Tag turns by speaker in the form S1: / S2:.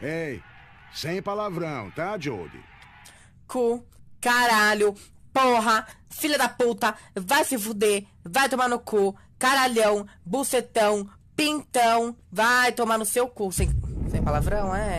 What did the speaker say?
S1: Ei, sem palavrão, tá, Jody? Cu, caralho, porra, filha da puta, vai se fuder, vai tomar no cu,
S2: caralhão, bucetão, pintão, vai tomar no seu cu. Sem, sem
S3: palavrão, é?